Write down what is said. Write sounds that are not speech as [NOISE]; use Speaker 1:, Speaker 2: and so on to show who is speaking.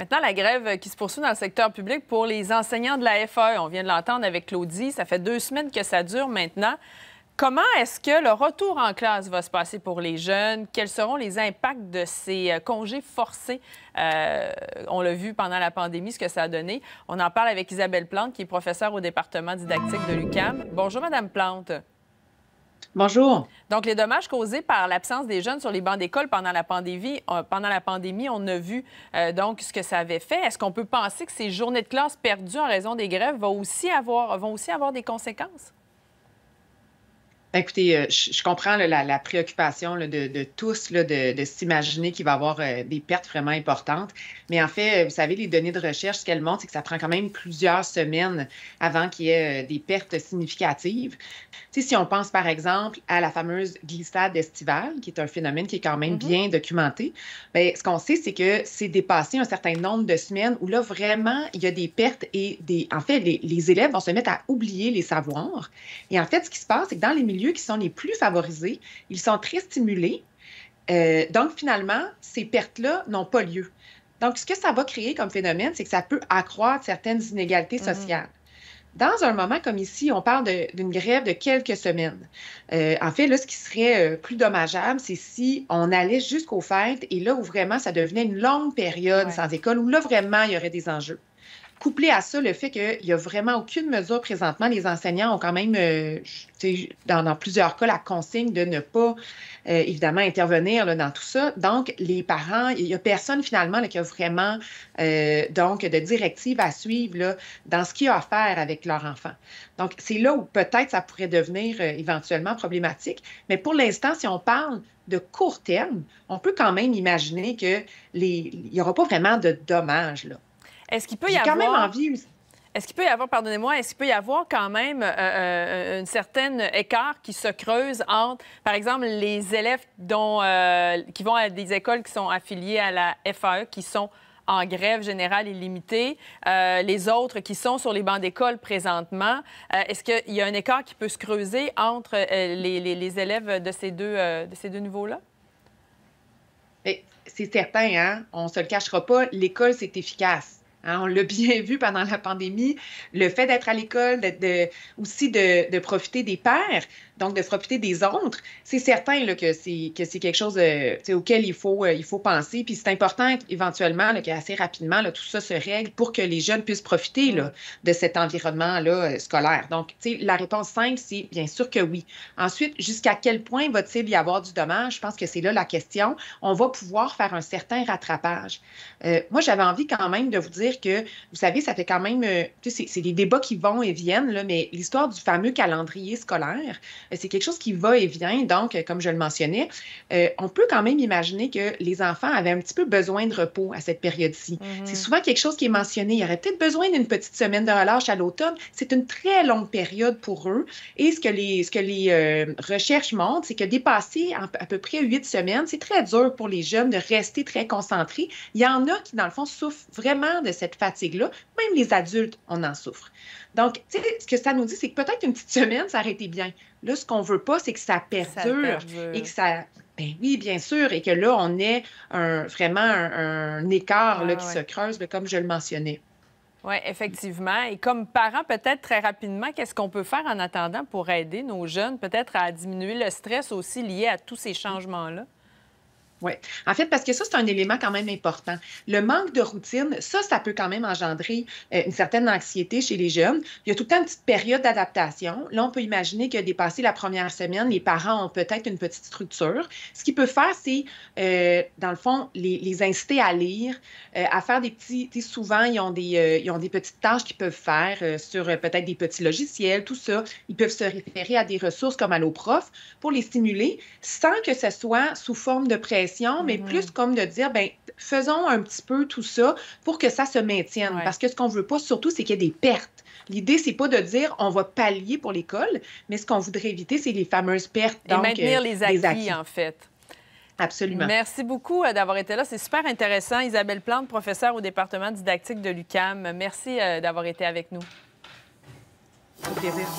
Speaker 1: Maintenant, la grève qui se poursuit dans le secteur public pour les enseignants de la FE. On vient de l'entendre avec Claudie. Ça fait deux semaines que ça dure maintenant. Comment est-ce que le retour en classe va se passer pour les jeunes? Quels seront les impacts de ces euh, congés forcés? Euh, on l'a vu pendant la pandémie, ce que ça a donné. On en parle avec Isabelle Plante, qui est professeure au département didactique de l'UCAM. Bonjour, Madame Plante. Bonjour. Donc, les dommages causés par l'absence des jeunes sur les bancs d'école pendant la pandémie, euh, pendant la pandémie, on a vu euh, donc ce que ça avait fait. Est-ce qu'on peut penser que ces journées de classe perdues en raison des grèves vont aussi avoir des conséquences?
Speaker 2: Écoutez, euh, je comprends la, préoccupation de, tous de, s'imaginer qu'il va y avoir euh, des pertes vraiment importantes. Mais en fait, euh, vous savez, les données de recherche, ce qu'elles montrent, c'est que ça prend quand même plusieurs semaines avant qu'il y ait des pertes significatives. si on pense par exemple à la fameuse glissade estivale, qui est un phénomène qui est quand même mm-hmm. bien documenté, ben, ce qu'on sait, c'est que c'est dépassé un certain nombre de semaines où là, vraiment, il y a des pertes et des. En fait, les, les élèves vont se mettre à oublier les savoirs. Et en fait, ce qui se passe, c'est que dans les milieux qui sont les plus favorisés, ils sont très stimulés. Euh, donc, finalement, ces pertes-là n'ont pas lieu. Donc, ce que ça va créer comme phénomène, c'est que ça peut accroître certaines inégalités mhm. sociales. dans un moment comme ici, on parle d'une grève de quelques semaines. Euh, en fait, là, ce qui serait euh, plus dommageable, c'est si on allait jusqu'aux fêtes et là où vraiment ça devenait une longue période sans école, où là vraiment il y aurait des enjeux. Couplé à ça, le fait qu'il n'y a vraiment aucune mesure présentement, les enseignants ont quand même, euh, dans, plusieurs cas, la consigne de ne pas, euh, évidemment, intervenir là, dans tout ça. Donc, les parents, il n'y a personne finalement qui a vraiment, euh, donc, de directive à suivre dans ce qu'il y a à faire avec leur enfant. Donc, c'est là où peut-être ça pourrait devenir éventuellement problématique. Mais pour l'instant, si on parle de court terme, on peut quand même imaginer qu'il n'y aura pas vraiment de dommages.
Speaker 1: Est-ce qu'il peut y avoir... Est-ce qu'il peut y avoir, pardonnez-moi, est-ce qu'il peut y avoir quand même un euh, euh, euh, une certaine écart qui se creuse entre, par exemple, les élèves dont, qui vont à des écoles qui sont affiliées à la FAE, qui sont en grève générale illimitée, les autres qui sont sur les bancs d'école présentement. est-ce qu'il y a un écart qui peut se creuser entre les, élèves de ces deux, de ces deux niveaux-là?
Speaker 2: C'est certain, hein? On ne se le cachera pas, l'école, c'est efficace Hein, on l'a [LAUGHS] bien vu pendant la pandémie, le fait d'être à l'école, aussi de, profiter des pères donc de profiter des autres, c'est certain que c'est quelque chose euh, auquel il faut, euh, il faut penser. Puis c'est important éventuellement assez rapidement, tout ça se règle pour que les jeunes puissent profiter de cet environnement euh, scolaire. Donc, la réponse simple, c'est bien sûr que oui. Ensuite, jusqu'à quel point va-t-il y avoir du dommage? Je pense que c'est là la question. On va pouvoir faire un certain rattrapage. moi, j'avais envie quand même de vous dire que, vous savez, ça fait quand même, euh, c'est des débats qui vont et viennent, là, mais l'histoire du fameux calendrier scolaire, euh, c'est quelque chose qui va et vient. Donc, euh, comme je le mentionnais, on peut quand même imaginer que les enfants avaient un petit peu besoin de repos à cette période-ci. Mhm. C'est souvent quelque chose qui est mentionné. y aurait peut-être besoin d'une petite semaine de relâche à l'automne. C'est une très longue période pour eux. Et ce que les, ce que les recherches montrent, c'est que dépasser à peu près huit semaines, c'est très dur pour les jeunes de rester très concentrés. Il y en a qui, dans le fond, souffrent vraiment de cette fatigue-là. Même les adultes, on en souffre. Donc, tu sais, ce que ça nous dit, c'est que peut-être une petite semaine, ça aurait été bien. Là, ce qu'on veut pas, c'est que ça perdure, et que ça ben oui, bien sûr, et que là, on ait vraiment un, écart qui se creuse, comme je le mentionnais.
Speaker 1: Oui, effectivement. Et comme parents, peut-être très rapidement, qu'est-ce qu'on peut faire en attendant pour aider nos jeunes, peut-être à diminuer le stress aussi lié à tous ces changements-là? Oui.
Speaker 2: En fait, parce que ça, c'est un élément quand même important. Le manque de routine, ça, ça peut quand même engendrer euh, une certaine anxiété chez les jeunes. Il y a tout le temps une petite période d'adaptation. Là, on peut imaginer que dépassé la première semaine, les parents ont peut-être une petite structure. Ce qu'ils peuvent faire, c'est, euh, dans le fond, les, inciter à lire, euh, à faire des petits... Souvent, ils ont des, ils ont des petites tâches qu'ils peuvent faire sur peut-être des petits logiciels, tout ça. Ils peuvent se référer à des ressources comme à nos pour les stimuler sans que ce soit sous forme de pression mais mm-hmm. plus comme de dire, ben faisons un petit peu tout ça pour que ça se maintienne. Parce que ce qu'on veut pas, surtout, c'est qu'il y ait des pertes. L'idée, c'est pas de dire on va pallier pour l'école, mais ce qu'on voudrait éviter, c'est les fameuses pertes. maintenir euh, les acquis, en fait. Absolument. Merci
Speaker 1: beaucoup euh, d'avoir été là. C'est super intéressant. Isabelle Plante, professeure au département didactique de l'UCAM. Merci euh, d'avoir été avec nous. Au plaisir.